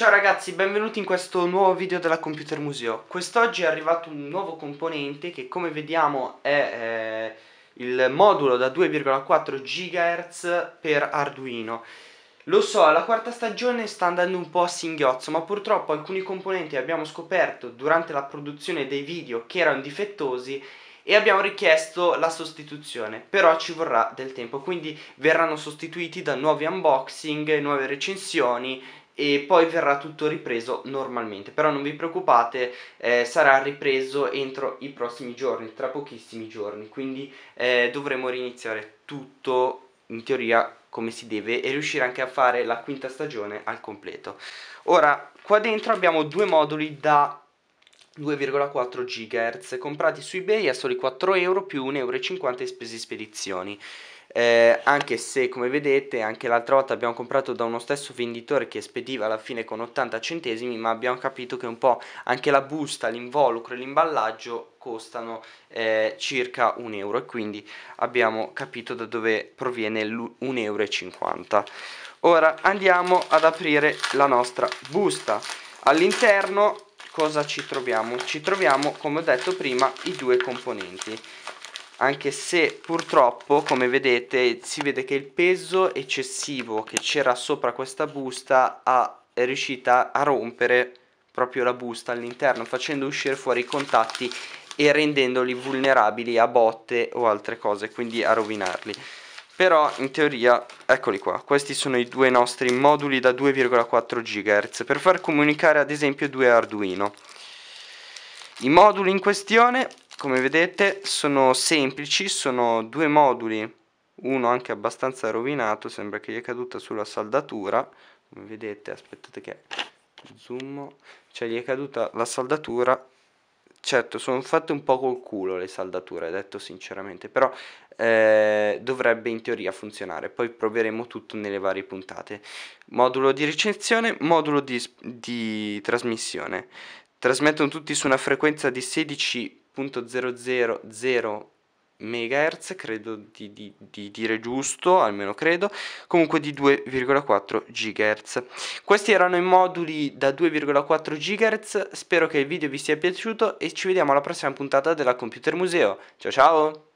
Ciao ragazzi, benvenuti in questo nuovo video della Computer Museo. Quest'oggi è arrivato un nuovo componente che come vediamo è eh, il modulo da 2,4 GHz per Arduino. Lo so, la quarta stagione sta andando un po' a singhiozzo, ma purtroppo alcuni componenti abbiamo scoperto durante la produzione dei video che erano difettosi e abbiamo richiesto la sostituzione, però ci vorrà del tempo, quindi verranno sostituiti da nuovi unboxing, nuove recensioni e poi verrà tutto ripreso normalmente però non vi preoccupate eh, sarà ripreso entro i prossimi giorni tra pochissimi giorni quindi eh, dovremo riniziare tutto in teoria come si deve e riuscire anche a fare la quinta stagione al completo ora qua dentro abbiamo due moduli da 2,4 GHz comprati su eBay a soli 4 euro più 1,50 euro spese spedizioni eh, anche se come vedete anche l'altra volta abbiamo comprato da uno stesso venditore che spediva alla fine con 80 centesimi ma abbiamo capito che un po' anche la busta, l'involucro e l'imballaggio costano eh, circa 1 euro e quindi abbiamo capito da dove proviene l'1,50 euro. Ora andiamo ad aprire la nostra busta. All'interno cosa ci troviamo? Ci troviamo, come ho detto prima, i due componenti anche se purtroppo come vedete si vede che il peso eccessivo che c'era sopra questa busta ha, è riuscita a rompere proprio la busta all'interno facendo uscire fuori i contatti e rendendoli vulnerabili a botte o altre cose quindi a rovinarli però in teoria eccoli qua questi sono i due nostri moduli da 2,4 GHz per far comunicare ad esempio due Arduino i moduli in questione come vedete sono semplici sono due moduli uno anche abbastanza rovinato sembra che gli è caduta sulla saldatura come vedete aspettate che zoom cioè gli è caduta la saldatura certo sono fatte un po' col culo le saldature detto sinceramente però eh, dovrebbe in teoria funzionare poi proveremo tutto nelle varie puntate modulo di recensione, modulo di, di trasmissione trasmettono tutti su una frequenza di 16 0.000 MHz, credo di, di, di, dire giusto, almeno credo, comunque di 2,4 GHz. Questi erano i moduli da 2,4 GHz, spero che il video vi sia piaciuto e ci vediamo alla prossima puntata della Computer Museo. Ciao ciao!